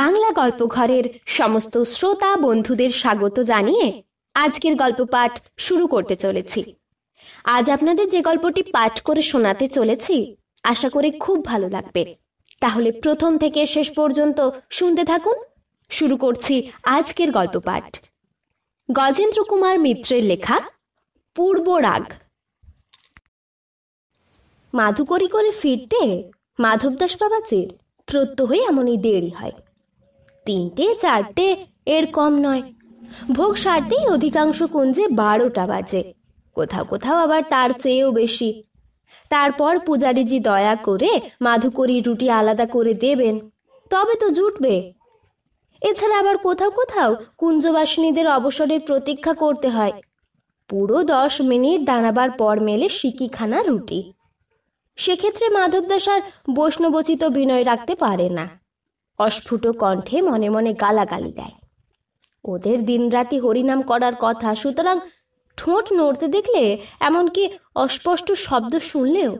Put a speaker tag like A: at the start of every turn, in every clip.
A: বাংলা গল্পঘরের সমস্ত শ্রোতা বন্ধুদের স্বাগত জানিয়ে আজকের গল্প পাঠ শুরু করতে চলেছি আজ আপনাদের যে গল্পটি পাঠ করে শোনাতে চলেছি আশা করে খুব ভালো লাগবে তাহলে প্রথম থেকে শেষ পর্যন্ত শুনতে থাকুন শুরু করছি আজকের গল্প পাঠ গজেন্দ্র কুমার মিত্রের লেখা পূর্ব রাগ মাধুকরি করে ফিরতে মাধবদাস বাবা চের প্রত্যহই এমনই দেরি হয় তিনটে চারটে এর কম নয় ভোগ সারতেই অধিকাংশ কুঞ্জে বারোটা বাজে কোথাও কোথাও আবার তার চেয়েও বেশি তারপর পূজারীজি দয়া করে মাধুকরী রুটি আলাদা করে দেবেন তবে তো জুটবে এছাড়া আবার কোথাও কোথাও কুঞ্জবাসিনীদের অবসরের প্রতীক্ষা করতে হয় পুরো দশ মিনিট দাঁড়াবার পর মেলে সিকিখানা রুটি সেক্ষেত্রে মাধবদাস আর বৈষ্ণবচিত বিনয় রাখতে পারে না অস্ফুট কণ্ঠে মনে মনে গালাগালি দেয় ওদের দিনরাতি হরিনাম করার কথা সুতরাং ঠোঁট নড়তে দেখলে এমনকি অস্পষ্ট শব্দ শুনলেও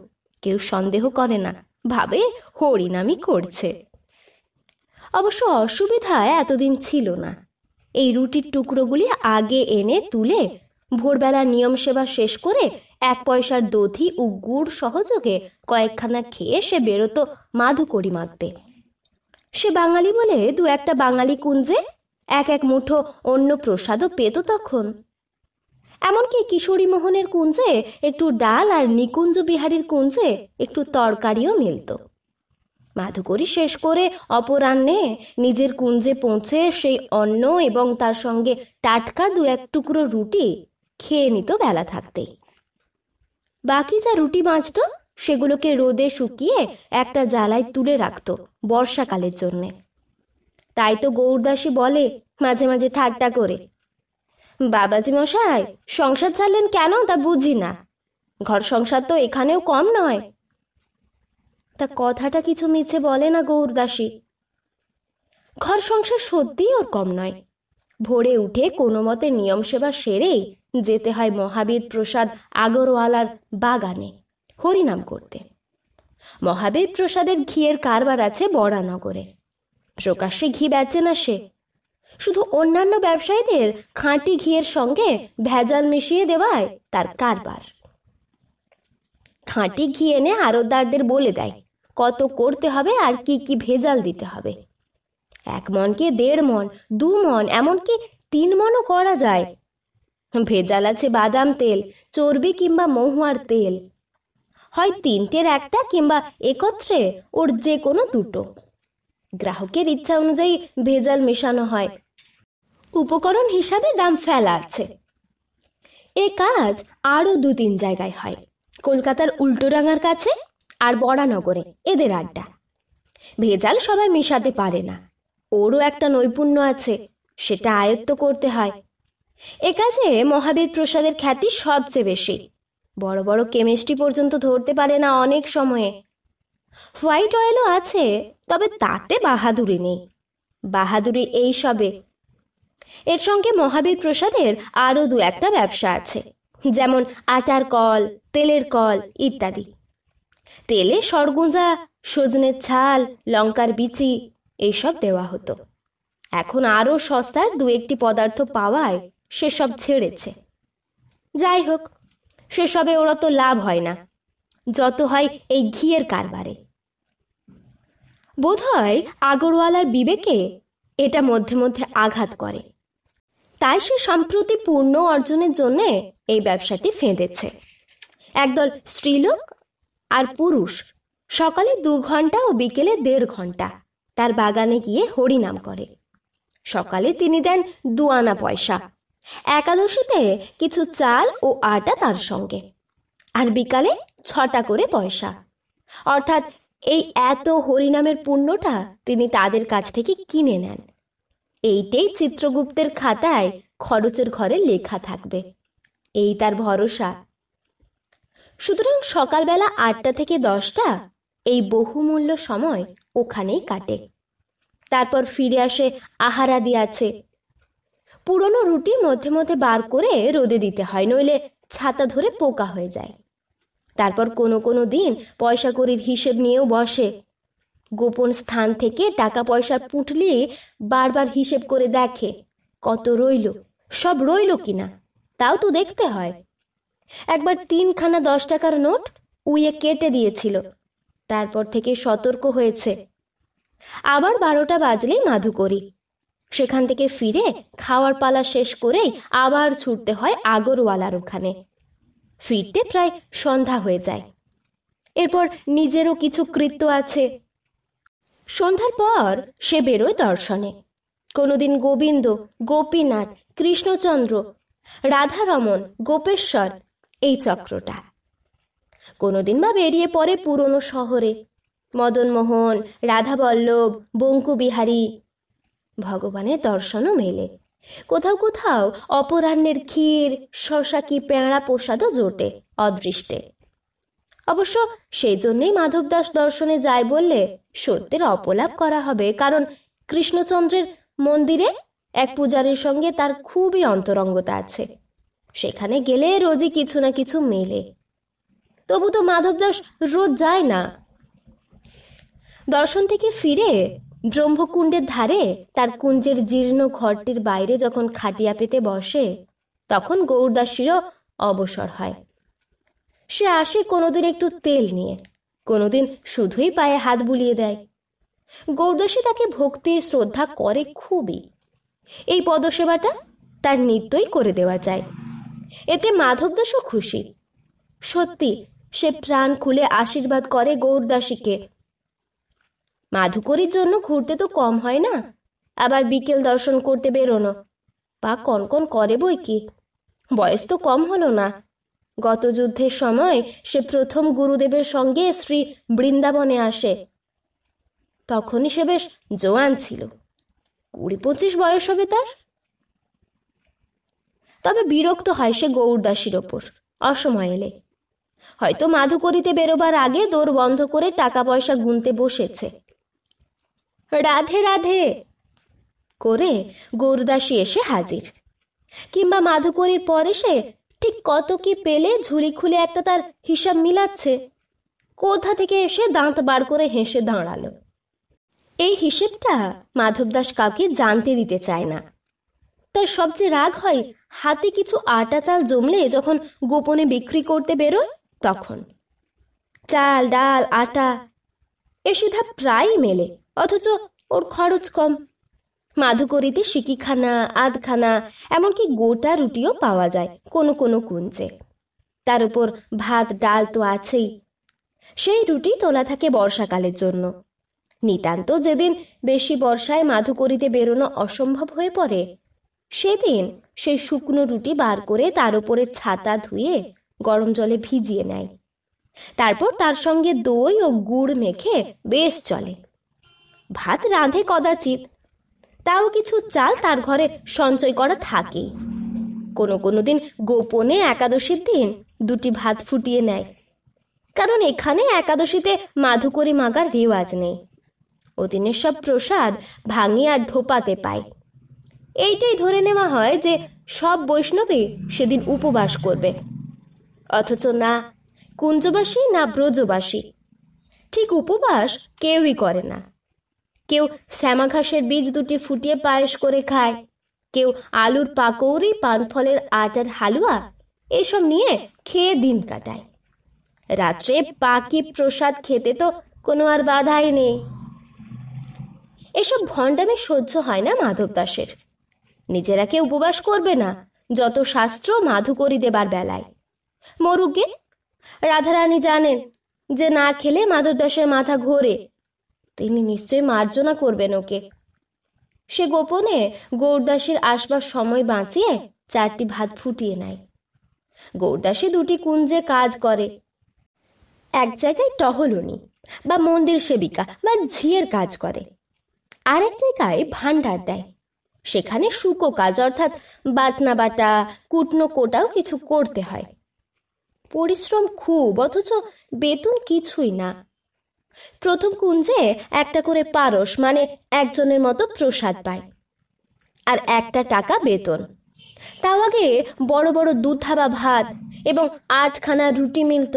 A: কেউ সন্দেহ করে না ভাবে হরিনামই করছে অবশ্য অসুবিধা এতদিন ছিল না এই রুটির টুকরোগুলি আগে এনে তুলে ভোরবেলা নিয়ম সেবা শেষ করে এক পয়সার দধি ও গুড় সহযোগে কয়েকখানা খেয়ে সে বেরোতো মাধুকরি মাখতে সে বাঙালি বলে দু একটা বাঙালি কুঞ্জে এক এক মুঠো অন্য প্রসাদও পেত তখন এমনকি কিশোরী মোহনের কুঞ্জে একটু ডাল আর নিকুঞ্জ বিহারীর কুঞ্জে একটু তরকারিও মিলত মাধুকরী শেষ করে অপরাহ্নে নিজের কুঞ্জে পৌঁছে সেই অন্ন এবং তার সঙ্গে টাটকা দু এক টুকরো রুটি খেয়ে নিত বেলা থাকতেই বাকি যা রুটি বাঁচত সেগুলোকে রোদে শুকিয়ে একটা জ্বালায় তুলে রাখত বর্ষাকালের জন্যে তাই তো গৌরদাসী বলে মাঝে মাঝে ঠাট্টা করে বাবাজি মশাই সংসার চাললেন কেন তা বুঝি না ঘর সংসার তো এখানেও কম নয় তা কথাটা কিছু মিছে বলে না গৌরদাসী ঘর সংসার সত্যিই ওর কম নয় ভোরে উঠে কোনো মতে নিয়ম সেবা সেরেই যেতে হয় মহাবীর প্রসাদ আগরওয়ালার বাগানে হরিনাম করতে মহাদেব প্রসাদের ঘিয়ের কারবার আছে বড়ানগরে প্রকাশ্যে ঘি বেচে না সে শুধু অন্যান্য ব্যবসায়ীদের খাঁটি ঘিয়ের সঙ্গে ভেজাল মিশিয়ে দেওয়ায় তার কারবার খাঁটি ঘি এনে আড়তদারদের বলে দেয় কত করতে হবে আর কি কি ভেজাল দিতে হবে এক মনকে দেড় মন দু মন এমনকি তিন মনও করা যায় ভেজাল আছে বাদাম তেল চর্বি কিংবা মহুয়ার তেল হয় তিনটের একটা কিংবা একত্রে ওর যে কোনো দুটো গ্রাহকের ইচ্ছা অনুযায়ী ভেজাল মেশানো হয় উপকরণ হিসাবে দাম ফেলা আছে এ কাজ আরও দু তিন জায়গায় হয় কলকাতার উল্টোডাঙার কাছে আর বড়ানগরে এদের আড্ডা ভেজাল সবাই মেশাতে পারে না ওরও একটা নৈপুণ্য আছে সেটা আয়ত্ত করতে হয় এ কাজে মহাবীর প্রসাদের খ্যাতি সবচেয়ে বেশি বড় বড় কেমিস্ট্রি পর্যন্ত ধরতে পারে না অনেক সময়ে হোয়াইট অয়েলও আছে তবে তাতে বাহাদুরি নেই বাহাদুরি এই সবে এর সঙ্গে মহাবীর প্রসাদের আরও দু একটা ব্যবসা আছে যেমন আটার কল তেলের কল ইত্যাদি তেলে সরগুঁজা সজনের ছাল লঙ্কার বিচি এইসব দেওয়া হতো এখন আরও সস্তার দু একটি পদার্থ পাওয়ায় সেসব ছেড়েছে যাই হোক সেসবে ওরা তো লাভ হয় না যত হয় এই ঘিয়ের কারবারে বোধ হয় আগরওয়ালার বিবেকে এটা মধ্যে মধ্যে আঘাত করে তাই সে সম্প্রতি পূর্ণ অর্জনের জন্য এই ব্যবসাটি ফেঁদেছে একদল স্ত্রীলোক আর পুরুষ সকালে দু ঘন্টা ও বিকেলে দেড় ঘন্টা তার বাগানে গিয়ে হরিনাম করে সকালে তিনি দেন দু আনা পয়সা একাদশীতে কিছু চাল ও আটা তার সঙ্গে আর বিকালে ছটা করে পয়সা অর্থাৎ এই এত হরিনামের পুণ্যটা তিনি তাদের কাছ থেকে কিনে নেন এইটাই চিত্রগুপ্তের খাতায় খরচের ঘরে লেখা থাকবে এই তার ভরসা সুতরাং সকালবেলা আটটা থেকে দশটা এই বহুমূল্য সময় ওখানেই কাটে তারপর ফিরে আসে আহারাদি আছে পুরনো রুটি মধ্যে মধ্যে বার করে রোদে দিতে হয় নইলে ছাতা ধরে পোকা হয়ে যায় তারপর কোনো কোনো দিন পয়সা করির হিসেব নিয়েও বসে গোপন স্থান থেকে টাকা পয়সা পুঁটলি বারবার হিসেব করে দেখে কত রইল সব রইল কিনা তাও তো দেখতে হয় একবার তিনখানা দশ টাকার নোট উইয়ে কেটে দিয়েছিল তারপর থেকে সতর্ক হয়েছে আবার বারোটা বাজলেই মাধু করি সেখান থেকে ফিরে খাওয়ার পালা শেষ করেই আবার ছুটতে হয় আগরওয়ালার ওখানে ফিরতে প্রায় সন্ধ্যা হয়ে যায় এরপর নিজেরও কিছু কৃত্য আছে সন্ধ্যার পর সে বেরোয় দর্শনে কোনোদিন গোবিন্দ গোপীনাথ কৃষ্ণচন্দ্র রাধারমন গোপেশ্বর এই চক্রটা কোনোদিন বা বেরিয়ে পড়ে পুরনো শহরে মদনমোহন রাধাবল্লভ বঙ্কুবিহারী ভগবানের দর্শনও মেলে কোথাও কোথাও অপরাহ্নের ক্ষীর শশা কি পেঁড়া প্রসাদও জোটে অদৃষ্টে অবশ্য সেই জন্যেই মাধবদাস দর্শনে যায় বললে সত্যের অপলাপ করা হবে কারণ কৃষ্ণচন্দ্রের মন্দিরে এক পূজারীর সঙ্গে তার খুবই অন্তরঙ্গতা আছে সেখানে গেলে রোজই কিছু না কিছু মেলে তবু তো মাধবদাস রোজ যায় না দর্শন থেকে ফিরে ব্রহ্মকুণ্ডের ধারে তার কুঞ্জের জীর্ণ ঘরটির বাইরে যখন খাটিয়া পেতে বসে তখন গৌরদাসীরও অবসর হয় সে আসে কোনোদিন একটু তেল নিয়ে কোনোদিন শুধুই পায়ে হাত বুলিয়ে দেয় গৌরদাসী তাকে ভক্তি শ্রদ্ধা করে খুবই এই পদসেবাটা তার নিত্যই করে দেওয়া যায় এতে মাধবদাসও খুশি সত্যি সে প্রাণ খুলে আশীর্বাদ করে গৌরদাসীকে মাধুকরীর জন্য ঘুরতে তো কম হয় না আবার বিকেল দর্শন করতে বেরোনো পা কন করে বই কি বয়স তো কম হলো না গত যুদ্ধের সময় সে প্রথম গুরুদেবের সঙ্গে শ্রী বৃন্দাবনে আসে তখনই সে বেশ জোয়ান ছিল কুড়ি পঁচিশ বয়স হবে তার তবে বিরক্ত হয় সে গৌরদাসীর ওপর অসময় এলে হয়তো মাধুকরিতে বেরোবার আগে দৌড় বন্ধ করে টাকা পয়সা গুনতে বসেছে রাধে রাধে করে গৌরদাসী এসে হাজির কিংবা মাধুকরীর পরে সে ঠিক কত কি পেলে ঝুলি খুলে একটা তার হিসাব মিলাচ্ছে কোথা থেকে এসে দাঁত বার করে হেসে দাঁড়ালো এই হিসেবটা মাধবদাস কাউকে জানতে দিতে চায় না তার সবচেয়ে রাগ হয় হাতে কিছু আটা চাল জমলে যখন গোপনে বিক্রি করতে বেরোয় তখন চাল ডাল আটা এ সিধা প্রায়ই মেলে অথচ ওর খরচ কম মাধুকরিতে সিকিখানা আধখানা এমনকি গোটা রুটিও পাওয়া যায় কোনো কোনো কুঞ্চে তার উপর ভাত ডাল তো আছেই সেই রুটি তোলা থাকে বর্ষাকালের জন্য নিতান্ত যেদিন বেশি বর্ষায় মাধুকরীতে বেরোনো অসম্ভব হয়ে পড়ে সেদিন সেই শুকনো রুটি বার করে তার উপরে ছাতা ধুয়ে গরম জলে ভিজিয়ে নেয় তারপর তার সঙ্গে দই ও গুড় মেখে বেশ চলে ভাত রাঁধে কদাচিৎ তাও কিছু চাল তার ঘরে সঞ্চয় করা থাকে কোনো কোনো দিন গোপনে একাদশীর দিন দুটি ভাত ফুটিয়ে নেয় কারণ এখানে একাদশীতে মাধুকরী মাগার রেওয়াজ নেই অধীনের সব প্রসাদ ভাঙিয়ে আর ধোপাতে পায় এইটাই ধরে নেওয়া হয় যে সব বৈষ্ণবী সেদিন উপবাস করবে অথচ না কুঞ্জবাসী না ব্রজবাসী ঠিক উপবাস কেউই করে না কেউ শ্যামা ঘাসের বীজ দুটি ফুটিয়ে পায়েস করে খায় কেউ আলুর পাকৌড়ি পানফলের আটার হালুয়া এসব নিয়ে খেয়ে দিন কাটায় রাত্রে পাকি প্রসাদ খেতে তো কোনো আর বাধাই নেই এসব ভণ্ডামে সহ্য হয় না মাধব দাসের নিজেরা কেউ উপবাস করবে না যত শাস্ত্র মাধুকরী দেবার বেলায় মরুগে রাধারানী জানেন যে না খেলে দাসের মাথা ঘোরে তিনি নিশ্চয়ই মার্জনা করবেন ওকে সে গোপনে গৌরদাসের আসবার সময় বাঁচিয়ে চারটি ভাত ফুটিয়ে নেয় গৌরদাসে দুটি কুঞ্জে কাজ করে এক জায়গায় টহলনি বা মন্দির সেবিকা বা ঝিয়ের কাজ করে আরেক জায়গায় ভান্ডার দেয় সেখানে শুকো কাজ অর্থাৎ বাটনা বাটা কুটনো কোটাও কিছু করতে হয় পরিশ্রম খুব অথচ বেতন কিছুই না প্রথম কুঞ্জে একটা করে পারস মানে একজনের মতো প্রসাদ পায় আর একটা টাকা বেতন তাও আগে বড় বড় দুধাবা ভাত এবং আটখানা রুটি মিলত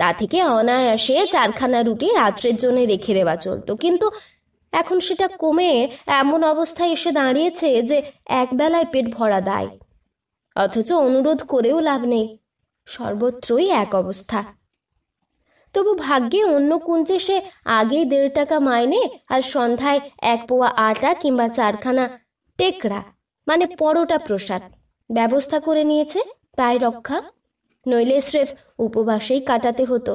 A: তা থেকে অনায়াসে চারখানা রুটি রাত্রের জন্য রেখে দেওয়া চলতো কিন্তু এখন সেটা কমে এমন অবস্থায় এসে দাঁড়িয়েছে যে একবেলায় পেট ভরা দেয় অথচ অনুরোধ করেও লাভ নেই সর্বত্রই এক অবস্থা তবু ভাগ্যে অন্য কুঞ্জে সে আগেই দেড় টাকা মাইনে আর সন্ধ্যায় এক পোয়া আটা কিংবা চারখানা টেকড়া মানে পরোটা প্রসাদ ব্যবস্থা করে নিয়েছে তাই রক্ষা নইলে স্রেফ উপবাসেই কাটাতে হতো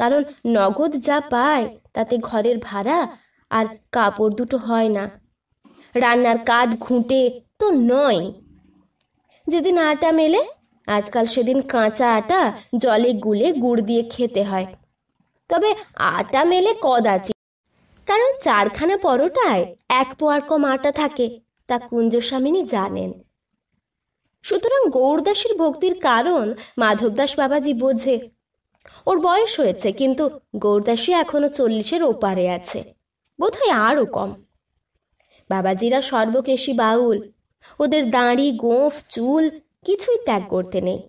A: কারণ নগদ যা পায় তাতে ঘরের ভাড়া আর কাপড় দুটো হয় না রান্নার কাঠ ঘুঁটে তো নয় যেদিন আটা মেলে আজকাল সেদিন কাঁচা আটা জলে গুলে গুড় দিয়ে খেতে হয় তবে আটা মেলে কদাচি কারণ চারখানা পরোটায় এক পোয়ার কম আটা থাকে তা কুঞ্জস্বামিনী জানেন সুতরাং গৌরদাসের ভক্তির কারণ মাধবদাস বাবাজি বোঝে ওর বয়স হয়েছে কিন্তু গৌরদাসী এখনো চল্লিশের ওপারে আছে বোধহয় আরও কম বাবাজিরা সর্বকেশী বাউল ওদের দাঁড়ি গোঁফ চুল কিছুই ত্যাগ করতে নেই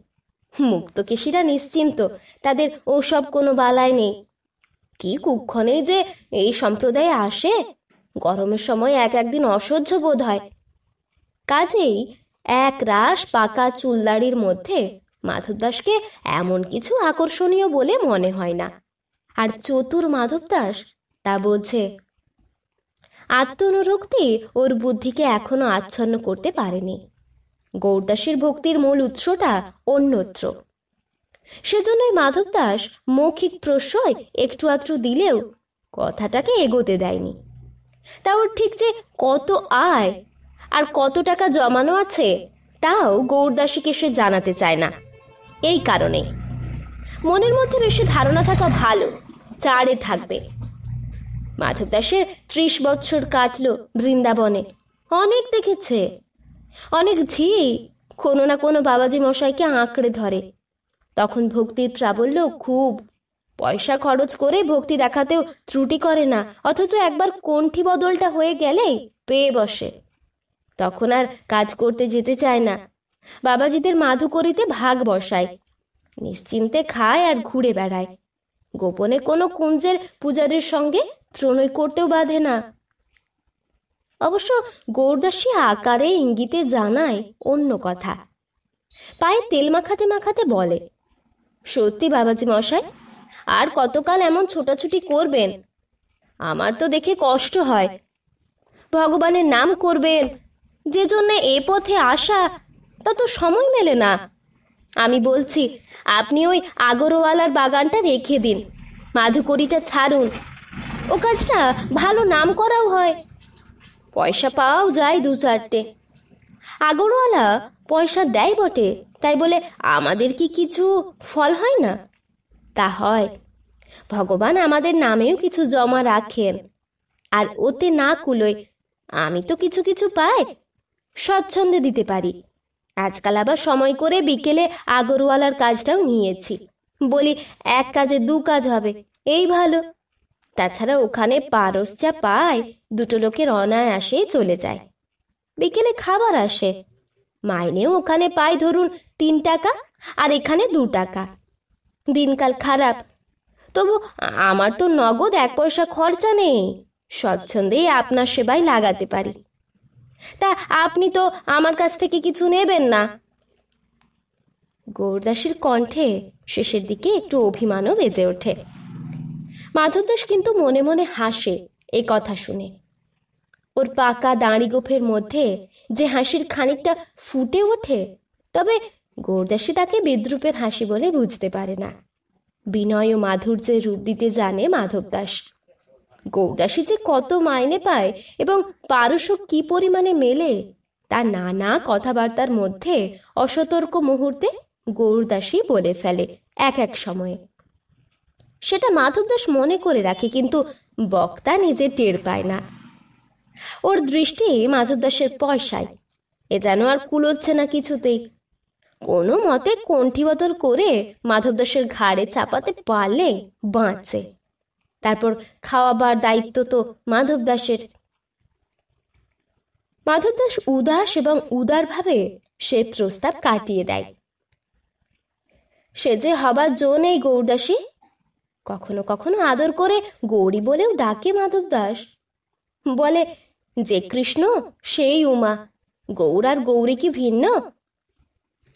A: মুক্ত কেশিরা নিশ্চিন্ত তাদের ওসব কোনো বালায় নেই কি কুক্ষণে যে এই সম্প্রদায়ে আসে গরমের সময় এক একদিন অসহ্য বোধ হয় কাজেই এক রাস পাকা চুলদাড়ির মধ্যে মাধবদাসকে এমন কিছু আকর্ষণীয় বলে মনে হয় না আর চতুর মাধবদাস তা বোঝে আত্মনুরক্তি ওর বুদ্ধিকে এখনো আচ্ছন্ন করতে পারেনি গৌরদাসের ভক্তির মূল উৎসটা অন্যত্র সেজন্যই মাধবদাস মৌখিক প্রশ্রয় একটু আত্র দিলেও কথাটাকে এগোতে দেয়নি তা ওর ঠিক যে কত আয় আর কত টাকা জমানো আছে তাও গৌরদাসীকে সে জানাতে চায় না এই কারণে মনের মধ্যে বেশি ধারণা থাকা ভালো চারে থাকবে দাসের ত্রিশ বৎসর কাটল বৃন্দাবনে অনেক দেখেছে অনেক ঝি কোনো না কোনো বাবাজি মশাইকে আঁকড়ে ধরে তখন ভক্তি ট্রাবল্য খুব পয়সা খরচ করে ভক্তি দেখাতেও ত্রুটি করে না অথচ একবার কণ্ঠি বদলটা হয়ে গেলে পেয়ে বসে তখন আর কাজ করতে যেতে চায় না বাবাজিদের মাধু করিতে ভাগ বসায় নিশ্চিন্তে খায় আর ঘুরে বেড়ায় গোপনে কোনো কুঞ্জের পূজারের সঙ্গে প্রণয় করতেও বাধে না অবশ্য গোরদাসী আকারে ইঙ্গিতে জানায় অন্য কথা পায়ে তেল মাখাতে মাখাতে বলে সত্যি বাবাজি মশাই আর কতকাল এমন ছোটাছুটি করবেন আমার তো দেখে কষ্ট হয় ভগবানের নাম করবেন যে জন্য এ পথে আসা তা তো সময় মেলে না আমি বলছি আপনি ওই আগরওয়ালার বাগানটা রেখে দিন মাধুকরিটা ছাড়ুন ও কাজটা ভালো নাম করাও হয় পয়সা পাওয়াও যায় দু চারটে আগরওয়ালা পয়সা দেয় বটে তাই বলে আমাদের কি কিছু ফল হয় না তা হয় ভগবান আমাদের নামেও কিছু জমা রাখেন আর ওতে না কুলোয় আমি তো কিছু কিছু পাই স্বচ্ছন্দে দিতে পারি আজকাল আবার সময় করে বিকেলে আগরওয়ালার কাজটাও নিয়েছি বলি এক কাজে দু কাজ হবে এই ভালো তাছাড়া ওখানে পারস যা পায় দুটো লোকের অনায়াসেই চলে যায় বিকেলে খাবার আসে মাইনেও ওখানে পায় ধরুন তিন টাকা আর এখানে দু টাকা দিনকাল খারাপ তবু আমার তো নগদ এক পয়সা খরচা নেই স্বচ্ছন্দেই আপনার সেবায় লাগাতে পারি তা আপনি তো আমার কাছ থেকে কিছু নেবেন না গৌরদাসের কণ্ঠে শেষের দিকে একটু অভিমানও বেজে ওঠে মাধবদাস কিন্তু মনে মনে হাসে এ কথা শুনে ওর পাকা দাঁড়ি গোফের মধ্যে যে হাসির খানিকটা ফুটে ওঠে তবে গোরদাসী তাকে বিদ্রুপের হাসি বলে বুঝতে পারে না বিনয় ও মাধুর্যের রূপ দিতে জানে মাধবদাস গৌদাসী যে কত মাইনে পায় এবং পারস্য কি পরিমাণে মেলে তা নানা কথাবার্তার মধ্যে অসতর্ক মুহূর্তে গৌরদাসী বলে ফেলে এক এক সময়ে সেটা মাধবদাস মনে করে রাখে কিন্তু বক্তা নিজে টের পায় না ওর দৃষ্টি মাধবদাসের পয়সায় এ যেন আর কুলোচ্ছে না কিছুতেই কোনো মতে কণ্ঠি বদল করে মাধবদাসের ঘাড়ে চাপাতে পারলে বাঁচে তারপর খাওয়াবার দায়িত্ব তো মাধবদাসের মাধবদাস উদাস এবং উদারভাবে সে প্রস্তাব কাটিয়ে দেয় সে যে হবার জো নেই গৌরদাসী কখনো কখনো আদর করে গৌরী বলেও ডাকে মাধব দাস বলে যে কৃষ্ণ সেই উমা গৌর আর গৌরী কি ভিন্ন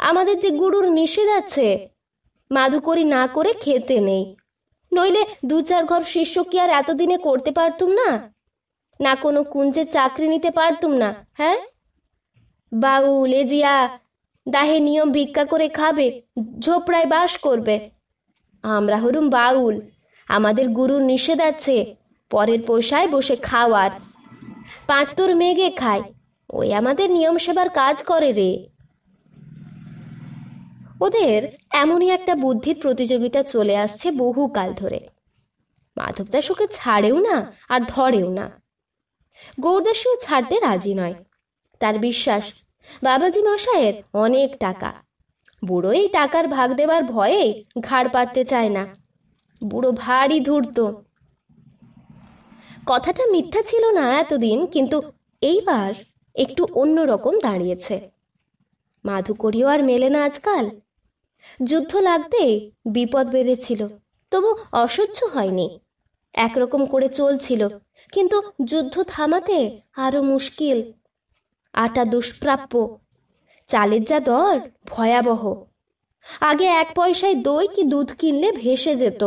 A: আমাদের যে গুরুর নিষেধ আছে মাধুকরি না করে খেতে নেই নইলে দু চার ঘর শিষ্য কি আর এতদিনে করতে পারতুম না না কোনো কুঞ্জে চাকরি নিতে পারতুম না হ্যাঁ বাউল এজিয়া দাহে নিয়ম ভিক্ষা করে খাবে ঝোপড়ায় বাস করবে আমরা হরুম বাউল আমাদের গুরুর নিষেধ আছে পরের পোষায় বসে খাওয়ার পাঁচ তোর মেঘে খায় ওই আমাদের নিয়ম সেবার কাজ করে রে ওদের এমনই একটা বুদ্ধির প্রতিযোগিতা চলে আসছে বহুকাল ধরে মাধবদাস ওকে ছাড়েও না আর ধরেও না গৌরদাসও ছাড়তে রাজি নয় তার বিশ্বাস বাবাজি মশায়ের অনেক টাকা বুড়োই টাকার ভাগ দেবার ভয়ে ঘাড় পাততে চায় না বুড়ো ভারী ধূর্ত কথাটা মিথ্যা ছিল না এতদিন কিন্তু এইবার একটু অন্য রকম দাঁড়িয়েছে মাধুকরীও আর মেলে না আজকাল যুদ্ধ লাগতে বিপদ বেঁধেছিল তবু অসহ্য হয়নি একরকম করে চলছিল কিন্তু যুদ্ধ থামাতে আরও মুশকিল আটা দুষ্প্রাপ্য চালের যা দর ভয়াবহ আগে এক পয়সায় দই কি দুধ কিনলে ভেসে যেত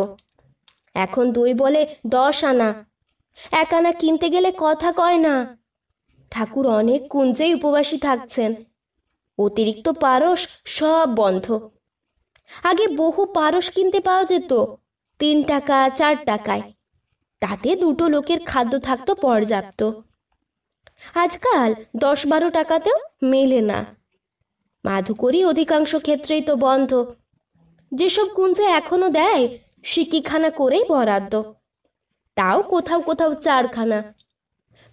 A: এখন দই বলে দশ আনা এক আনা কিনতে গেলে কথা কয় না ঠাকুর অনেক কুঞ্জেই উপবাসী থাকছেন অতিরিক্ত পারস সব বন্ধ আগে বহু পারস কিনতে পাওয়া যেত তিন টাকা চার টাকায় তাতে দুটো লোকের খাদ্য থাকতো পর্যাপ্ত আজকাল দশ বারো টাকাতেও মেলে না মাধুকরী অধিকাংশ ক্ষেত্রেই তো বন্ধ যেসব কুঞ্জে এখনো দেয় সিকিখানা করেই বরাদ্দ তাও কোথাও কোথাও চারখানা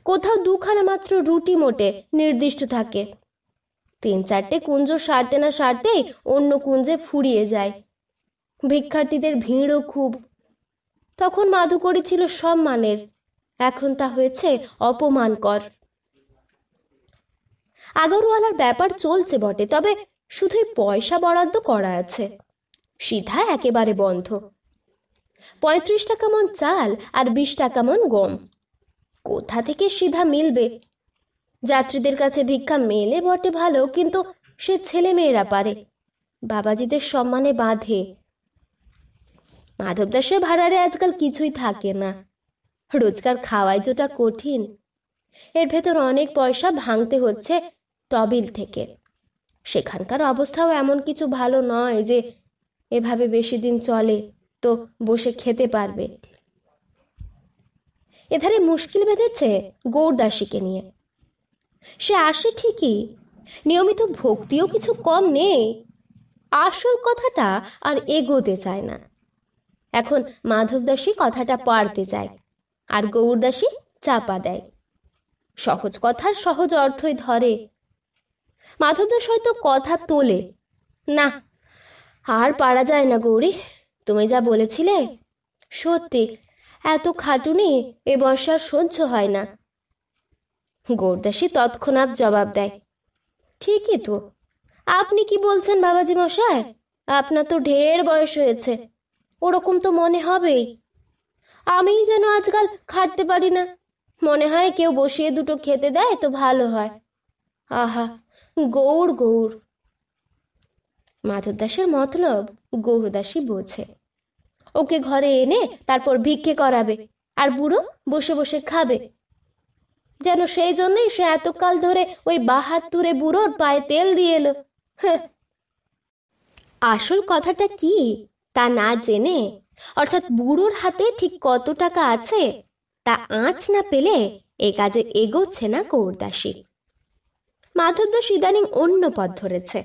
A: কোথাও দুখানা মাত্র রুটি মোটে নির্দিষ্ট থাকে তিন চারটে কুঞ্জ সারতে না সারতে অন্য কুঞ্জে ফুরিয়ে যায় ভিক্ষার্থীদের ভিড়ও খুব তখন মাধুকরী ছিল সম্মানের এখন তা হয়েছে অপমানকর আগরওয়ালার ব্যাপার চলছে বটে তবে শুধুই পয়সা বরাদ্দ করা আছে সিধা একেবারে বন্ধ পঁয়ত্রিশ টাকা মন চাল আর বিশ টাকা মন গম কোথা থেকে সিধা মিলবে যাত্রীদের কাছে ভিক্ষা মেলে বটে ভালো কিন্তু সে ছেলে মেয়েরা পারে বাবাজিদের সম্মানে বাঁধে মাধবদাসের ভাড়ারে আজকাল কিছুই থাকে না রোজকার খাওয়াই যেটা কঠিন এর ভেতর অনেক পয়সা ভাঙতে হচ্ছে তবিল থেকে সেখানকার অবস্থাও এমন কিছু ভালো নয় যে এভাবে বেশি দিন চলে তো বসে খেতে পারবে এধারে মুশকিল বেঁধেছে গৌরদাসীকে নিয়ে সে আসে ঠিকই নিয়মিত ভক্তিও কিছু কম নেই আসল কথাটা আর এগোতে চায় না এখন মাধবদাসী কথাটা পারতে চায় আর গৌরদাসী চাপা দেয় সহজ কথার সহজ অর্থই ধরে মাধবদের হয়তো কথা তোলে না আর পারা যায় না গৌরী তুমি যা বলেছিলে সত্যি এত খাটুনি এ বর্ষার সহ্য হয় না গোরদাসী তৎক্ষণাৎ জবাব দেয় ঠিকই তো আপনি কি বলছেন বাবাজি মশাই আপনার তো ঢের বয়স হয়েছে ওরকম তো মনে হবেই আমিই যেন আজকাল খাটতে পারি না মনে হয় কেউ বসিয়ে দুটো খেতে দেয় তো ভালো হয় আহা গৌর গৌর মাধবদাসের মতলব গৌরদাসী বোঝে ওকে ঘরে এনে তারপর ভিক্ষে করাবে আর বুড়ো বসে বসে খাবে যেন সেই জন্যই সে এতকাল ধরে ওই বাহাত্তুরে বুড়োর পায়ে তেল দিয়ে এলো হ্যাঁ। আসল কথাটা কি তা না জেনে অর্থাৎ বুড়োর হাতে ঠিক কত টাকা আছে তা আঁচ না পেলে এ কাজে এগোচ্ছে না কৌরদাসী মাধবদাস ইদানিং অন্য পথ ধরেছে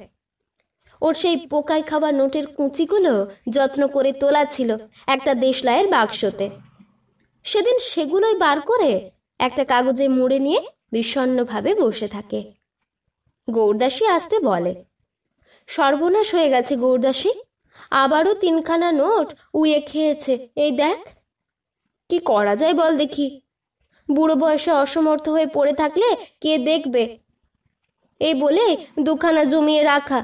A: ওর সেই পোকায় খাওয়া নোটের কুঁচিগুলো যত্ন করে তোলা ছিল একটা দেশলাইয়ের বাক্সতে সেদিন সেগুলোই বার করে একটা কাগজে মুড়ে নিয়ে বিষণ্নভাবে বসে থাকে গৌরদাসী আসতে বলে সর্বনাশ হয়ে গেছে গৌরদাসী আবারও তিনখানা নোট উয়ে খেয়েছে এই দেখ কি করা যায় বল দেখি বুড়ো বয়সে অসমর্থ হয়ে পড়ে থাকলে কে দেখবে এই বলে দুখানা জমিয়ে রাখা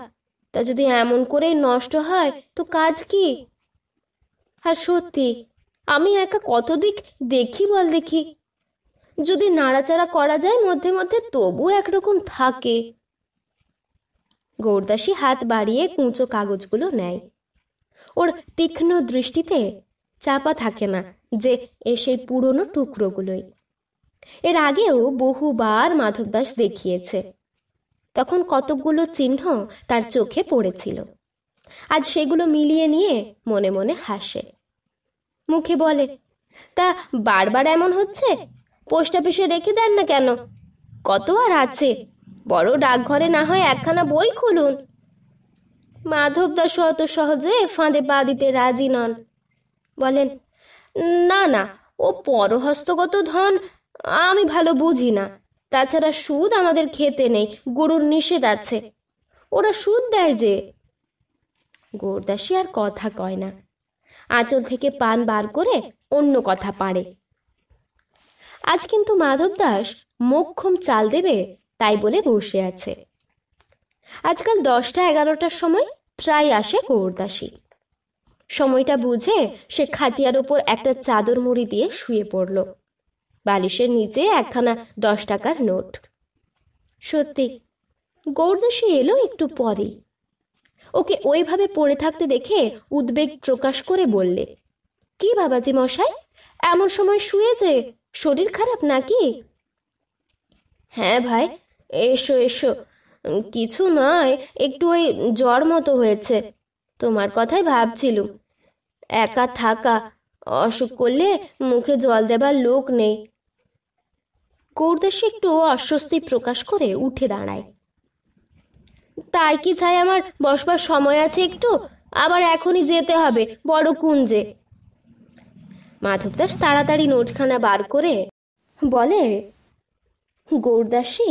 A: তা যদি এমন করে নষ্ট হয় তো কাজ কি আর হ্যাঁ, সত্যি আমি একা কত দিক দেখি বল দেখি যদি নাড়াচাড়া করা যায় মধ্যে মধ্যে তবু একরকম থাকে গৌরদাসী হাত বাড়িয়ে কুঁচো কাগজগুলো নেয় ওর তীক্ষ্ণ দৃষ্টিতে চাপা থাকে না যে এ সেই পুরনো টুকরোগুলোই এর আগেও বহুবার মাধবদাস দেখিয়েছে তখন কতকগুলো চিহ্ন তার চোখে পড়েছিল আজ সেগুলো মিলিয়ে নিয়ে মনে মনে হাসে মুখে বলে তা বারবার এমন হচ্ছে পোস্ট অফিসে রেখে দেন না কেন কত আর আছে বড় ডাকঘরে না হয় একখানা বই খুলুন মাধবদাস অত সহজে ফাঁদে পা দিতে রাজি নন বলেন না না ও পরহস্তগত ধন আমি ভালো বুঝি না তাছাড়া সুদ আমাদের খেতে নেই গরুর নিষেধ আছে ওরা সুদ দেয় যে গোরদাসী আর কথা কয় না আঁচল থেকে পান বার করে অন্য কথা পারে আজ কিন্তু মাধব দাস মোক্ষম চাল দেবে তাই বলে বসে আছে আজকাল দশটা এগারোটার সময় প্রায় আসে গোরদাসী সময়টা বুঝে সে খাটিয়ার ওপর একটা চাদর মুড়ি দিয়ে শুয়ে পড়ল বালিশের নিচে একখানা দশ টাকার নোট সত্যি গৌরদাসী এলো একটু পরেই ওকে ওইভাবে পড়ে থাকতে দেখে উদ্বেগ প্রকাশ করে বললে কি বাবাজি মশাই এমন সময় শুয়ে যে শরীর খারাপ নাকি হ্যাঁ ভাই এসো এসো কিছু নয় একটু ওই জ্বর মতো হয়েছে তোমার কথাই ভাবছিলুম একা থাকা অসুখ করলে মুখে জল দেবার লোক নেই কৌরদেশে একটু অস্বস্তি প্রকাশ করে উঠে দাঁড়ায় তাই কি ছাই আমার বসবার সময় আছে একটু আবার এখনই যেতে হবে বড় কুঞ্জে মাধবদাস তাড়াতাড়ি নোটখানা বার করে বলে গৌরদাসী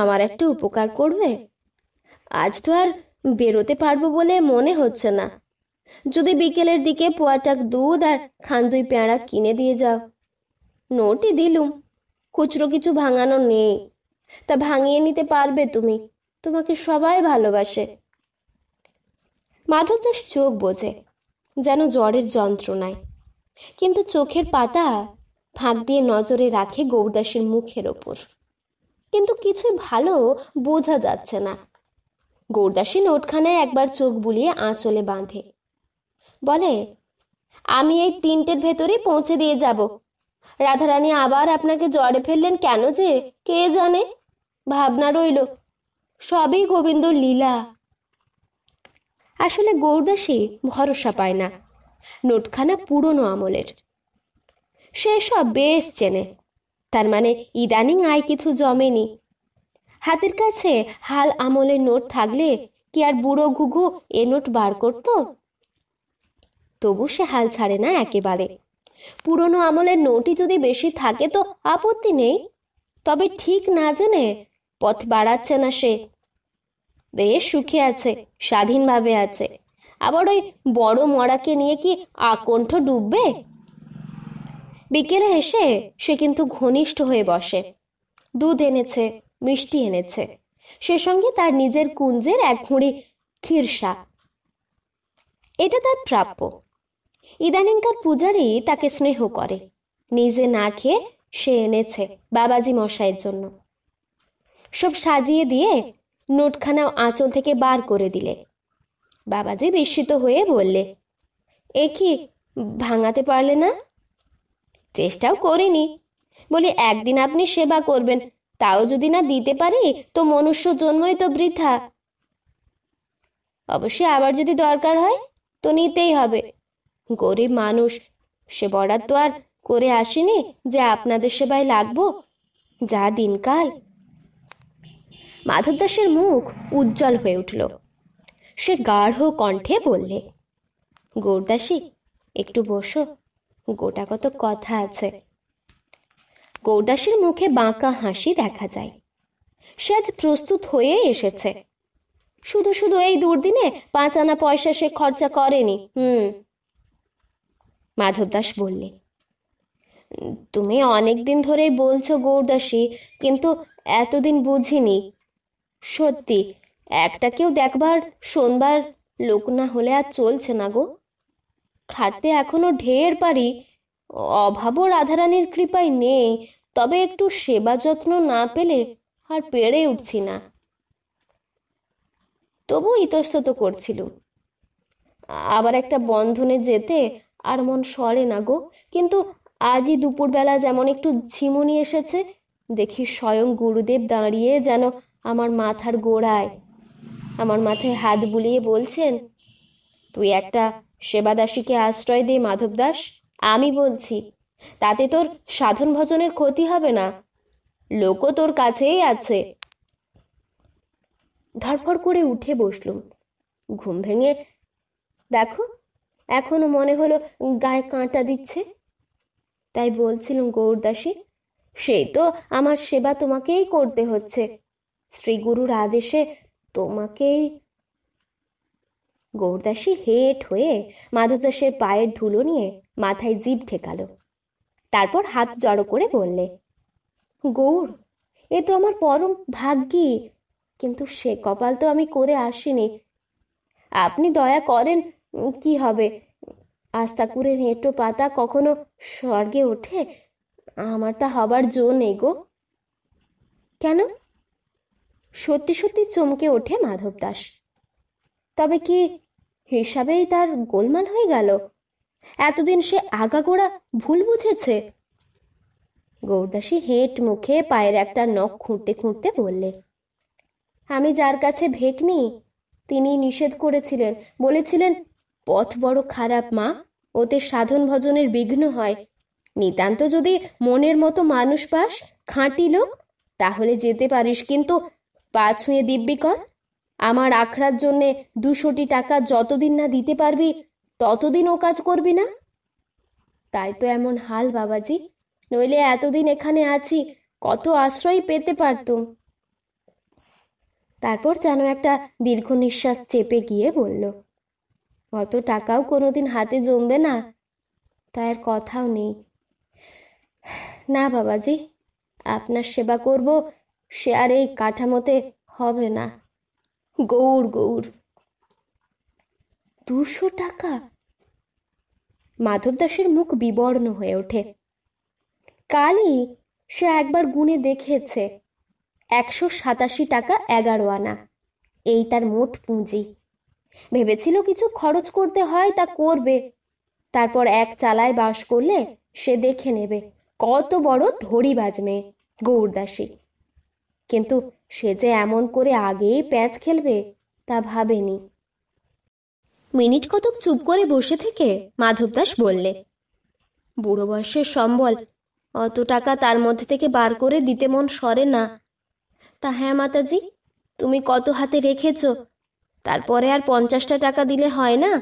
A: আমার একটা উপকার করবে আজ তো আর বেরোতে পারবো বলে মনে হচ্ছে না যদি বিকেলের দিকে পোয়াটাক দুধ আর খান দুই পেঁড়া কিনে দিয়ে যাও নোটই দিলুম খুচরো কিছু ভাঙানো নেই তা ভাঙিয়ে নিতে পারবে তুমি তোমাকে সবাই ভালোবাসে মাধব দাস চোখ বোঝে যেন জ্বরের যন্ত্রণায় কিন্তু চোখের পাতা ফাঁক দিয়ে নজরে রাখে গৌরদাসের মুখের ওপর কিন্তু কিছুই ভালো বোঝা যাচ্ছে না গৌরদাসী নোটখানায় একবার চোখ বুলিয়ে আঁচলে বাঁধে বলে আমি এই তিনটের ভেতরে পৌঁছে দিয়ে যাব রাধারানী আবার আপনাকে জ্বরে ফেললেন কেন যে কে জানে ভাবনা রইল সবই গোবিন্দ লীলা আসলে গৌরদাসী ভরসা পায় না নোটখানা পুরনো আমলের সে সব বেশ চেনে তার মানে ইদানিং আয় কিছু জমেনি হাতের কাছে হাল আমলের নোট থাকলে কি আর বুড়ো ঘুঘু এ নোট বার করত তবু সে হাল ছাড়ে না একেবারে পুরনো আমলের নোটই যদি বেশি থাকে তো আপত্তি নেই তবে ঠিক না জেনে পথ বাড়াচ্ছে না সে বেশ সুখে আছে স্বাধীনভাবে আছে আবার ওই বড় মরাকে নিয়ে কি আকণ্ঠ ডুববে বিকেলে এসে সে কিন্তু ঘনিষ্ঠ হয়ে বসে দুধ এনেছে মিষ্টি এনেছে সে সঙ্গে তার নিজের কুঞ্জের এক ঘুড়ি ক্ষীরসা এটা তার প্রাপ্য ইদানিংকার পূজারি তাকে স্নেহ করে নিজে না খেয়ে সে এনেছে বাবাজি মশাইয়ের জন্য সব সাজিয়ে দিয়ে নোটখানা আঁচল থেকে বার করে দিলে বাবাজি বিস্মিত হয়ে বললে এ কি ভাঙাতে পারলে না চেষ্টাও করিনি বলি একদিন আপনি সেবা করবেন তাও যদি না দিতে পারি তো মনুষ্য জন্মই তো বৃথা অবশ্যই আবার যদি দরকার হয় তো নিতেই হবে গরিব মানুষ সে বরাদ্দ আর করে আসেনি যে আপনাদের সেবায় লাগবো যা দিনকাল মাধব দাসের মুখ উজ্জ্বল হয়ে উঠল সে গাঢ় কণ্ঠে বললে গৌরদাসী একটু বসো গোটা কত কথা আছে গৌরদাসের মুখে বাঁকা হাসি দেখা যায় সে আজ প্রস্তুত হয়ে এসেছে শুধু শুধু এই দুর্দিনে পাঁচ আনা পয়সা সে খরচা করেনি হুম মাধবদাস বললেন তুমি অনেক দিন ধরেই বলছো গৌরদাসী কিন্তু এতদিন বুঝিনি সত্যি একটা কেউ দেখবার শোনবার লোক না হলে আর চলছে না গো খাটতে এখনো ঢের পারি অভাবও রাধারানীর কৃপায় নেই তবে একটু সেবা যত্ন না পেলে আর পেরে উঠছি না তবু ইতস্তত করছিল আবার একটা বন্ধনে যেতে আর মন সরে না গো কিন্তু আজই দুপুরবেলা যেমন একটু ঝিমুনি এসেছে দেখি স্বয়ং গুরুদেব দাঁড়িয়ে যেন আমার মাথার গোড়ায় আমার মাথায় হাত বুলিয়ে বলছেন তুই একটা সেবাদাসীকে আশ্রয় দে মাধব দাস আমি বলছি তাতে তোর সাধন ভজনের ক্ষতি হবে না লোকও তোর কাছেই আছে ধরফর করে উঠে বসলুম ঘুম ভেঙে দেখো এখনো মনে হলো গায়ে কাঁটা দিচ্ছে তাই বলছিলুম গৌরদাসী সে তো আমার সেবা তোমাকেই করতে হচ্ছে শ্রী গুরুর আদেশে তোমাকেই গৌরদাসী হেট হয়ে মাধবদাসের পায়ের ধুলো নিয়ে মাথায় জিভ ঠেকালো তারপর হাত জড়ো করে বললে গৌর এ তো আমার পরম ভাগ্যি কিন্তু সে কপাল তো আমি করে আসিনি আপনি দয়া করেন কি হবে আস্তাকুরের হেঁটো পাতা কখনো স্বর্গে ওঠে আমার তা হবার জো নেই গো কেন সত্যি সত্যি চমকে ওঠে মাধব দাস তবে কি হিসাবেই তার গোলমাল হয়ে গেল এতদিন সে আগাগোড়া ভুল বুঝেছে গৌরদাসী হেঁট মুখে পায়ের একটা নখ খুঁড়তে খুঁড়তে বললে আমি যার কাছে ভেক তিনি নিষেধ করেছিলেন বলেছিলেন পথ বড় খারাপ মা ওতে সাধন ভজনের বিঘ্ন হয় নিতান্ত যদি মনের মতো মানুষ পাস খাঁটি লোক তাহলে যেতে পারিস কিন্তু পা ছুঁয়ে দিব্যি কর আমার আখড়ার জন্যে দুশোটি টাকা যতদিন না দিতে পারবি ততদিন ও কাজ করবি না তাই তো এমন হাল বাবাজি নইলে এতদিন এখানে আছি কত আশ্রয় পেতে পারতুম তারপর যেন একটা দীর্ঘ নিঃশ্বাস চেপে গিয়ে বলল অত টাকাও কোনোদিন হাতে জমবে না তার কথাও নেই না বাবাজি আপনার সেবা করব সে আর এই কাঠামোতে হবে না গৌড় গৌড় দুশো টাকা মাধব দাসের মুখ বিবর্ণ হয়ে ওঠে কালই সে একবার গুনে দেখেছে একশো সাতাশি টাকা এগারো আনা এই তার মোট পুঁজি ভেবেছিল কিছু খরচ করতে হয় তা করবে তারপর এক চালায় বাস করলে সে দেখে নেবে কত বড় ধড়ি মেয়ে গৌরদাসী কিন্তু সে যে এমন করে আগেই প্যাঁচ খেলবে তা ভাবেনি মিনিট কতক চুপ করে বসে থেকে মাধবদাস বললে বুড়ো বয়সের সম্বল অত টাকা তার মধ্যে থেকে বার করে দিতে মন সরে না তা হ্যাঁ মাতাজি তুমি কত হাতে রেখেছ তারপরে আর পঞ্চাশটা টাকা দিলে হয় না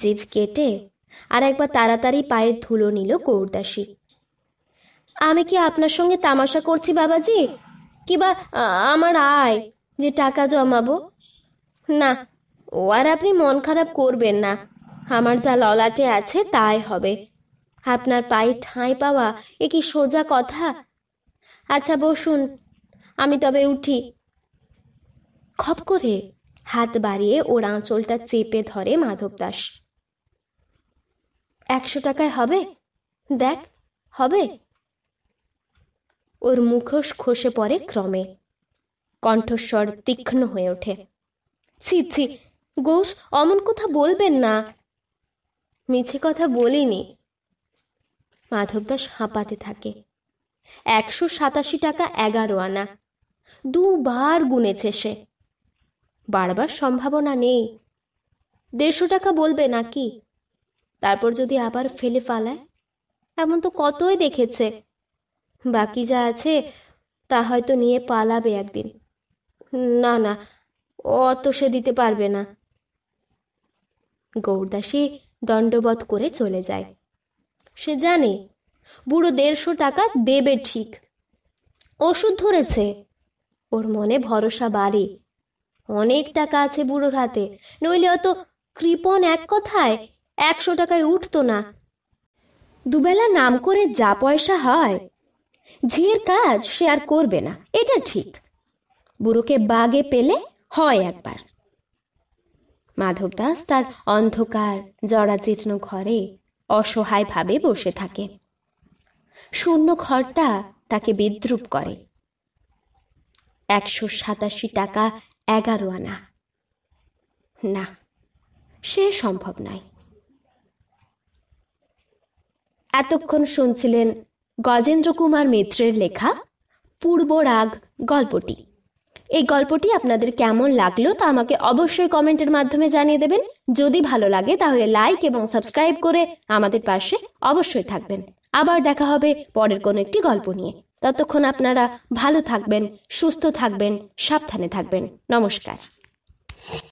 A: জিভ কেটে আর একবার তাড়াতাড়ি পায়ের ধুলো নিল কৌরদাসী আমি কি আপনার সঙ্গে তামাশা করছি বাবাজি কিবা আমার আয় যে টাকা জমাবো না ও আর আপনি মন খারাপ করবেন না আমার যা ললাটে আছে তাই হবে আপনার পায়ে ঠাঁই পাওয়া এ কি সোজা কথা আচ্ছা বসুন আমি তবে উঠি খপ করে হাত বাড়িয়ে ওর আঁচলটা চেপে ধরে মাধব দাস একশো টাকায় হবে দেখ হবে ওর মুখোশ খসে পড়ে ক্রমে কণ্ঠস্বর তীক্ষ্ণ হয়ে ওঠে ছি ছি গোস অমন কথা বলবেন না মিছে কথা বলিনি মাধবদাস হাঁপাতে থাকে একশো সাতাশি টাকা এগারো আনা দুবার গুনেছে সে বাড়বার সম্ভাবনা নেই দেড়শো টাকা বলবে নাকি তারপর যদি আবার ফেলে ফালায় এমন তো কতই দেখেছে বাকি যা আছে তা হয়তো নিয়ে পালাবে একদিন না না অত সে দিতে পারবে না গৌরদাসী দণ্ডবধ করে চলে যায় সে জানে বুড়ো দেড়শো টাকা দেবে ঠিক ওষুধ ধরেছে ওর মনে ভরসা বাড়ে অনেক টাকা আছে বুড়োর হাতে নইলে অত কৃপণ এক কথায় একশো টাকায় উঠতো না দুবেলা নাম করে যা পয়সা হয় ঝিয়ের কাজ সে আর করবে না এটা ঠিক বুড়োকে বাগে পেলে হয় একবার মাধবদাস তার অন্ধকার জরাজীর্ণ ঘরে অসহায়ভাবে বসে থাকে শূন্য ঘরটা তাকে বিদ্রুপ করে একশো সাতাশি টাকা এগারো আনা না সে সম্ভব নয় এতক্ষণ শুনছিলেন গজেন্দ্র কুমার মিত্রের লেখা পূর্ব রাগ গল্পটি এই গল্পটি আপনাদের কেমন লাগলো তা আমাকে অবশ্যই কমেন্টের মাধ্যমে জানিয়ে দেবেন যদি ভালো লাগে তাহলে লাইক এবং সাবস্ক্রাইব করে আমাদের পাশে অবশ্যই থাকবেন আবার দেখা হবে পরের কোনো একটি গল্প নিয়ে ততক্ষণ আপনারা ভালো থাকবেন সুস্থ থাকবেন সাবধানে থাকবেন নমস্কার